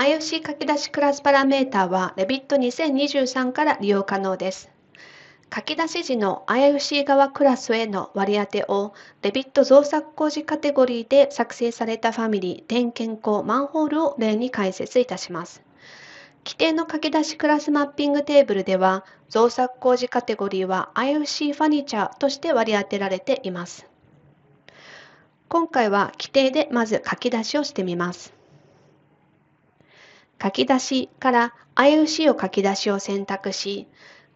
i o c 書き出しクラスパラメータは Revit2023 から利用可能です。書き出し時の IFC 側クラスへの割り当てを Revit 造作工事カテゴリーで作成されたファミリー、点検口、マンホールを例に解説いたします。規定の書き出しクラスマッピングテーブルでは造作工事カテゴリーは IFC ファニチャーとして割り当てられています。今回は規定でまず書き出しをしてみます。書き出しから IUC を書き出しを選択し、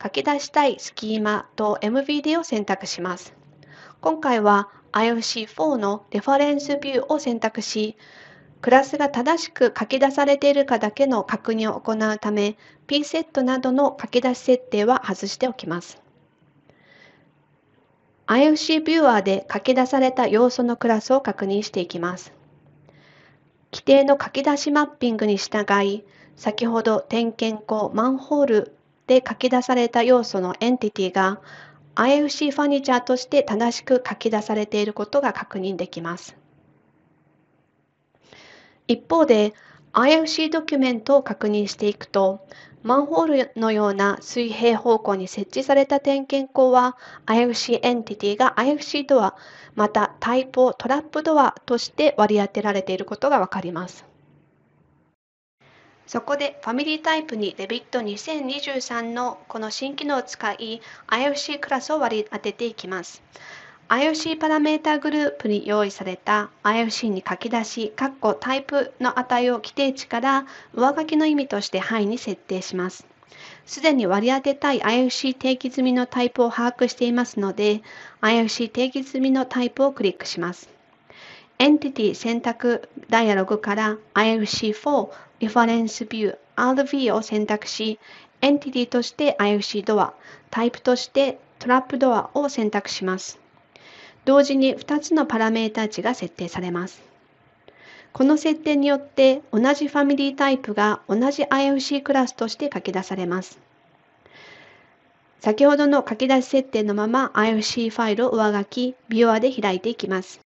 書き出したいスキーマと MVD を選択します。今回は i o c 4のレファレンスビューを選択し、クラスが正しく書き出されているかだけの確認を行うため、P セットなどの書き出し設定は外しておきます。i o c ビューアーで書き出された要素のクラスを確認していきます。規定の書き出しマッピングに従い、先ほど点検口マンホールで書き出された要素のエンティティが IFC ファニチャーとして正しく書き出されていることが確認できます。一方で IFC ドキュメントを確認していくとマンホールのような水平方向に設置された点検口は IFC エンティティが IFC ドアまたタイプをトラップドアとして割り当てられていることが分かります。そこでファミリータイプにデビット2023のこの新機能を使い IFC クラスを割り当てていきます。i o c パラメータグループに用意された IFC に書き出し、括弧タイプの値を規定値から上書きの意味として範囲に設定します。すでに割り当てたい IFC 定義済みのタイプを把握していますので、IFC 定義済みのタイプをクリックします。エンティティ選択ダイアログから IFC4 リファレンスビュー RV を選択し、エンティティとして IFC ドア、タイプとしてトラップドアを選択します。同時に2つのパラメータ値が設定されます。この設定によって同じファミリータイプが同じ IFC クラスとして書き出されます。先ほどの書き出し設定のまま IFC ファイルを上書き、ビューアで開いていきます。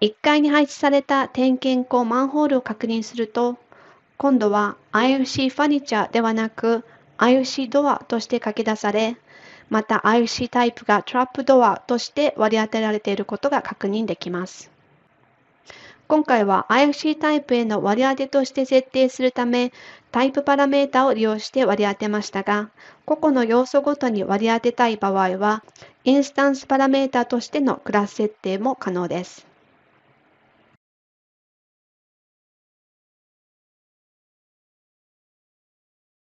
1階に配置された点検口マンホールを確認すると、今度は IFC ファニチャではなく IFC ドアとして書き出され、また IC タイプがトラップドアとして割り当てられていることが確認できます。今回は IFC タイプへの割り当てとして設定するため、タイプパラメータを利用して割り当てましたが、個々の要素ごとに割り当てたい場合は、インスタンスパラメータとしてのクラス設定も可能です。